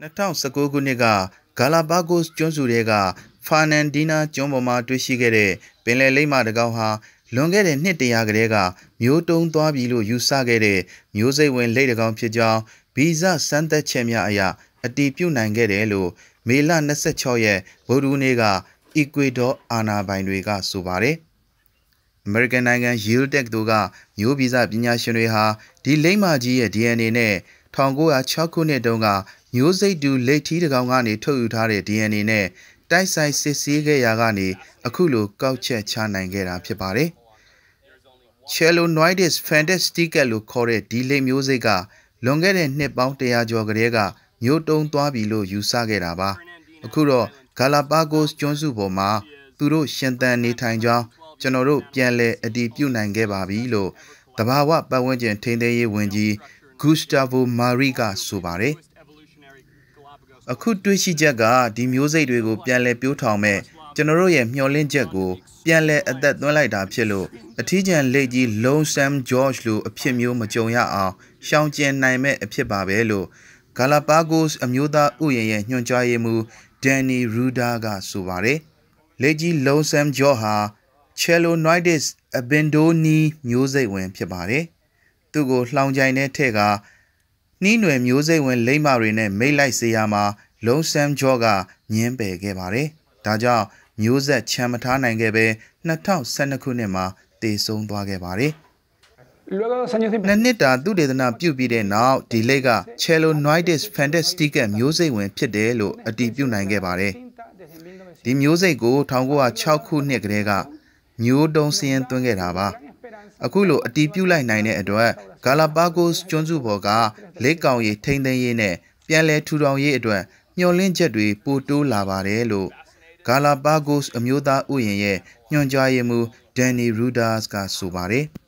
2019ခုနှစ်ကဂါလာပါဂိုကျွန်းစုတွေက ဖာနန်ဒီနာကျွန်းပေါ်မှာတွေ့ရှိခဲ့တဲ့ပင်လယ်လိပ်မတစ်ကောင်ဟာလွန်ခဲ့တဲ့နှစ်တရာကတည်းကမျိုးတုံးသွားပြီလို့ယူဆခဲ့တဲ့မျိုးစိတ်ဝင်လိပ်တစ်ကောင်ဖြစ်ကြောင်းဗီဇစမ်းသက်ချက်များအရအတည်ပြုနိုင်ခဲ့တယ်လို့မေလ26ရက်ဗုဒ္ဓနေ့ကအီကွေဒေါအာနာပိုင်တွေကဆိုပါတယ်။ American နိုင်ငံ Yale Tech တို့ကမျိုးဗီဇပညာရှင်တွေဟာဒီလိမ္မာကြီးရဲ့ DNA နဲ့1906ခုနှစ်တုန်းကမျိုးစိတ်တူလက်ထီးတကောင်ကနေထုတ်ယူထားတဲ့ DNA နဲ့တိုက်ဆိုင်စစ်ဆေးခဲ့ရာကနေအခုလို ကောက်ချက်ချနိုင်ခဲ့တာဖြစ်ပါတယ်။ Chelonoidis fantastica လို့ခေါ်တဲ့ဒီလိမ်မျိုးစိတ်ကလွန်ခဲ့တဲ့နှစ်ပေါင်း100ကျော်ကတည်းကမျိုးတုံးသွားပြီလို့ယူဆခဲ့တာပါ။အခုတော့ Galapagos ကျွန်းစုပေါ်မှာသူတို့ရှင်သန်နေထိုင်ကြောင်းကျွန်တော်တို့ပြန်လည်အတည်ပြုနိုင်ခဲ့ပါပြီလို့တဘာဝပတ်ဝန်းကျင် ထိန်းသိမ်းရေးဝန်ကြီးဂူစတာဗိုမာရီကဆိုပါတယ်။အခုတွေးရှိချက်ကဒီမျိုးစိတ်တွေကိုပြန်လဲပြိုးထောင်မဲ့ကျွန်တော်တို့ရဲ့မျှော်လင့်ချက်ကိုပြန်လဲအသက်သွင်းလိုက်တာဖြစ်လို့အထီးကျန်လက်ကြီး Lone Sam George လို့အဖြစ်မျိုးမကြုံရအောင်ရှောင်ကျဉ်နိုင်မဲ့အဖြစ်ပါပဲလို့ Galapagos အမျိုးသားဥယျာဉ်ရဲ့ညွှန်ကြားရေးမှူး Danny Ruder ကဆိုပါတယ်။လက်ကြီး Lone Sam George ဟာ Chelonoidis abindoni မျိုးစိတ်ဝင်ဖြစ်ပါတယ်။သူ့ကိုလှောင်ကျိုင်တဲ့ထက်ကနှီးနွယ်မျိုးစိတ်ဝင်လိမ့်မာတွေနဲ့မိတ်လိုက်စေရမှာလုံးဆမ်ကျော်ကညင်းပယ်ခဲ့ပါတယ်။ဒါကြောင့်မျိုးဆက်ချမ်းမထားနိုင်ခဲ့ပဲ2012ခုနှစ်မှာတည်ဆုံသွားခဲ့ပါတယ်။နှစ်နှစ်တာသူဒေသနာပြုပြီးတဲ့နောက်ဒီလိပ်က Chelonoidis fantasticus မျိုးစိတ်ဝင်ဖြစ်တယ်လို့အတည်ပြုနိုင်ခဲ့ပါတယ်။ဒီမျိုးစိတ်ကို1906ခုနှစ်ကတည်းကမျိုးတုံးစင်းသွင်းခဲ့တာပါ။အခုလိုအတည်ပြုလိုက်နိုင်တဲ့အတွက်ဂါလာပါဂိုစ်ကျွန်းစုပေါ်ကလက်ကောင်ရည်ထိမ့်သိမ်းရေးနဲ့ပြန်လည်ထူထောင်ရေးအတွက်မျှော်လင့်ချက်တွေပိုတိုးလာပါတယ်လို့ဂါလာပါဂိုစ်အမျိုးသားဥယျာဉ်ရဲ့ညွှန်ကြားရေးမှူးဒန်နီရူဒါစ်ကဆိုပါတယ်။